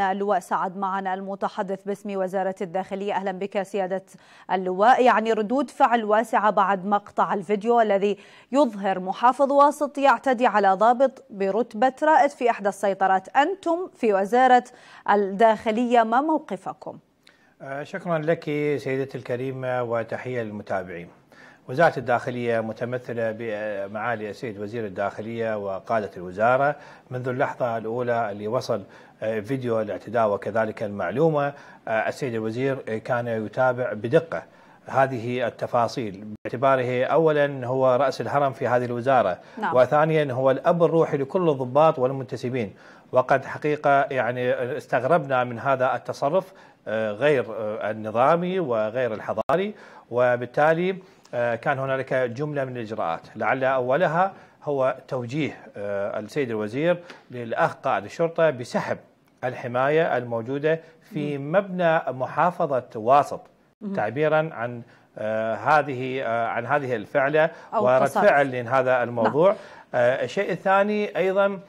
اللواء سعد معنا المتحدث باسم وزارة الداخلية أهلا بك سيادة اللواء يعني ردود فعل واسعة بعد مقطع الفيديو الذي يظهر محافظ واسط يعتدي على ضابط برتبة رائد في إحدى السيطرات أنتم في وزارة الداخلية ما موقفكم؟ آه، شكرا لك سيدتي الكريمة وتحية للمتابعين وزارة الداخلية متمثلة بمعالي السيد وزير الداخلية وقادة الوزارة منذ اللحظة الأولى اللي وصل آه، فيديو الاعتداء وكذلك المعلومة آه، السيد الوزير كان يتابع بدقة هذه التفاصيل باعتباره اولا هو راس الهرم في هذه الوزاره نعم. وثانيا هو الاب الروحي لكل الضباط والمنتسبين وقد حقيقه يعني استغربنا من هذا التصرف آه، غير النظامي وغير الحضاري وبالتالي آه، كان هنالك جملة من الإجراءات لعل أولها هو توجيه آه، السيد الوزير للأخ قائد الشرطة بسحب الحماية الموجودة في مبنى محافظة واسط تعبيرا عن آه، هذه عن هذه الفعلة ورد فعل لهذا الموضوع نعم. الشيء الثاني أيضا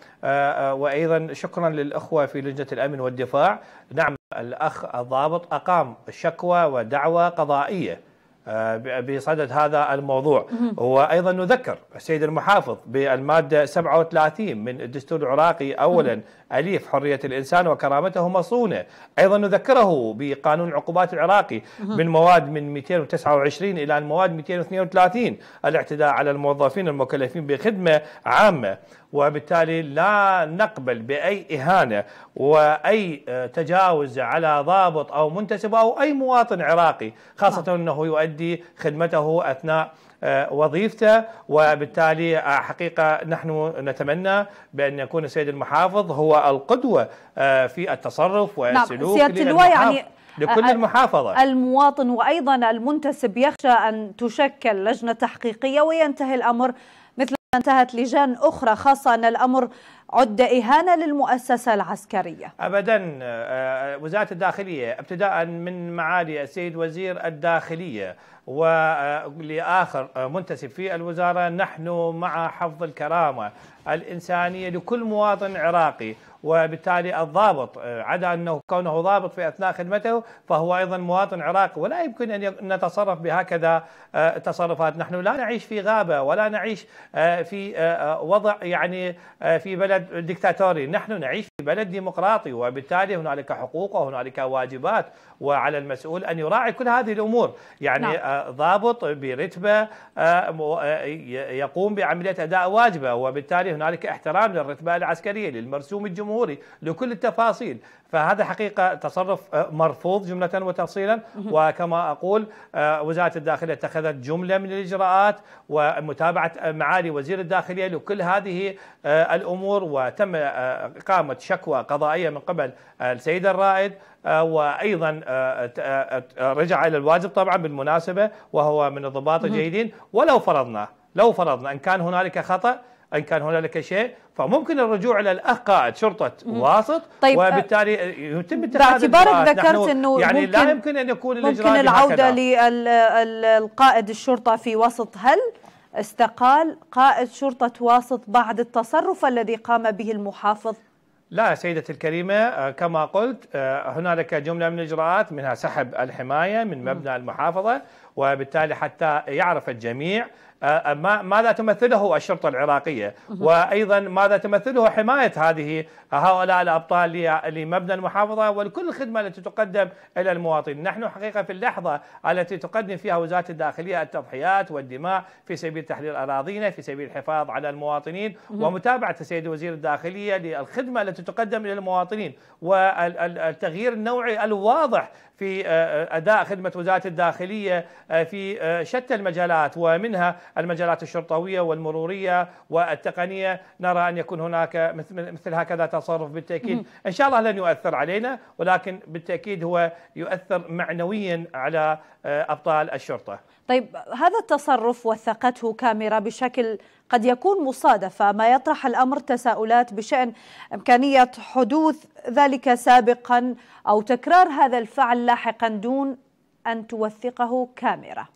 وأيضا شكرا للأخوة في لجنة الأمن والدفاع نعم الأخ الضابط أقام شكوى ودعوى قضائية آه، بصدد هذا الموضوع وأيضا نذكر السيد المحافظ بالمادة 37 من الدستور العراقي أولا أليف حرية الإنسان وكرامته مصونة أيضا نذكره بقانون العقوبات العراقي من مواد من 229 إلى المواد 232 الاعتداء على الموظفين المكلفين بخدمة عامة وبالتالي لا نقبل بأي إهانة وأي آه، تجاوز على ضابط أو منتسب أو أي مواطن عراقي خاصة نعم. أنه يؤدي يؤدي خدمته اثناء آه، وظيفته وبالتالي آه، حقيقة نحن نتمنى بأن يكون السيد المحافظ هو القدوة آه، في التصرف نعم، والسلوك نعم. للمحافظ يعني لكل المحافظة المواطن وأيضا المنتسب يخشى أن تشكل لجنة تحقيقية وينتهي الأمر مثل ما انتهت لجان أخرى خاصة أن الأمر عد إهانة للمؤسسة العسكرية أبدا آه، آه، وزارة الداخلية ابتداء من معالي السيد وزير الداخلية ولآخر آه، منتسب في الوزارة نحن مع حفظ الكرامة الإنسانية لكل مواطن عراقي وبالتالي الضابط آه، عدا أنه كونه ضابط في أثناء خدمته فهو أيضا مواطن عراقي ولا يمكن أن نتصرف بهكذا آه، تصرفات نحن لا نعيش في غابة ولا نعيش في وضع يعني في بلد دكتاتوري نحن نعيش بلد ديمقراطي وبالتالي هنالك حقوق وهنالك واجبات وعلى المسؤول ان يراعي كل هذه الامور يعني نعم. آه، ضابط برتبه آه، آه، يقوم بعمليه اداء واجبه وبالتالي هنالك احترام للرتبه العسكريه للمرسوم الجمهوري لكل التفاصيل فهذا حقيقه تصرف مرفوض جمله وتفصيلا وكما اقول وزاره الداخليه اتخذت جمله من الاجراءات ومتابعه معالي وزير الداخليه لكل هذه الامور وتم اقامه شكوى قضائية من قبل السيد الرائد آه، وايضا آه، آه، رجع الى الواجب طبعا بالمناسبه وهو من الضباط الجيدين ولو فرضنا لو فرضنا ان كان هنالك خطا ان كان هنالك شيء فممكن الرجوع الى الاخ قائد شرطه واسط طيب وبالتالي يتم اتخاذ باعتبارك ذكرت انه يعني لا يمكن ان يكون الاجراء ممكن العوده للقائد الشرطه في وسط هل استقال قائد شرطه واسط بعد التصرف الذي قام به المحافظ لا سيدتي الكريمة آه، كما قلت آه، هنالك جملة من الإجراءات منها سحب الحماية من مبنى المحافظة وبالتالي حتى يعرف الجميع آه، آه، ماذا تمثله الشرطه العراقيه وايضا ماذا تمثله حمايه هذه هؤلاء الابطال لمبنى المحافظه ولكل الخدمه التي تقدم الى المواطنين، نحن حقيقه في اللحظه التي تقدم فيها وزاره الداخليه التضحيات والدماء في سبيل تحرير اراضينا في سبيل الحفاظ على المواطنين ومتابعه السيد وزير الداخليه للخدمه التي تقدم الى المواطنين والتغيير النوعي الواضح في آه، اداء خدمه وزاره الداخليه آه، في آه، شتى المجالات ومنها المجالات الشرطويه والمروريه والتقنيه نرى ان يكون هناك مثل هكذا تصرف بالتاكيد ان شاء الله لن يؤثر علينا ولكن بالتاكيد هو يؤثر معنويا على آه، ابطال الشرطه. طيب هذا التصرف وثقته كاميرا بشكل قد يكون مصادفه ما يطرح الامر تساؤلات بشان امكانيه حدوث ذلك سابقا او تكرار هذا الفعل لاحقا دون أن توثقه كاميرا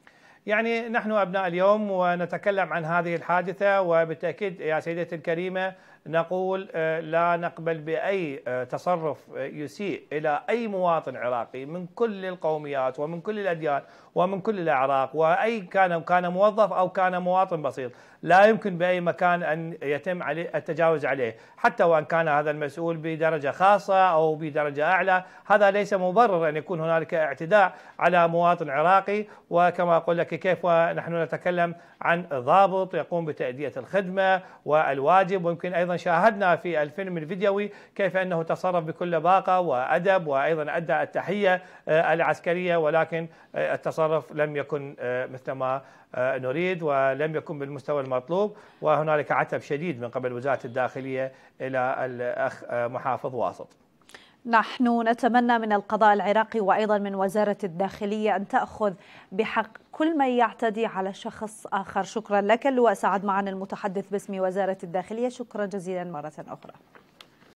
يعني نحن أبناء اليوم ونتكلم عن هذه الحادثة وبالتأكيد يا سيدتي الكريمة نقول آه، لا نقبل بأي آه، تصرف آه، يسيء إلى أي مواطن عراقي من كل القوميات ومن كل الأديان ومن كل الأعراق وأي كان كان موظف أو كان مواطن بسيط لا يمكن بأي مكان أن يتم عليه التجاوز عليه حتى وأن كان هذا المسؤول بدرجة خاصة أو بدرجة أعلى هذا ليس مبرر أن يكون هنالك اعتداء على مواطن عراقي وكما أقول لك كيف نحن نتكلم عن ضابط يقوم بتأدية الخدمة والواجب ويمكن أيضا شاهدنا في الفيلم الفيديوي كيف أنه تصرف بكل باقة وأدب وأيضا أدى التحية آه، العسكرية ولكن آه، التصرف لم يكن آه، مثل ما نريد ولم يكن بالمستوى المطلوب وهنالك عتب شديد من قبل وزارة الداخلية إلى الأخ محافظ واسط نحن نتمنى من القضاء العراقي وايضا من وزاره الداخليه ان تاخذ بحق كل من يعتدي على شخص اخر شكرا لك اللواء سعد معنا المتحدث باسم وزاره الداخليه شكرا جزيلا مره اخرى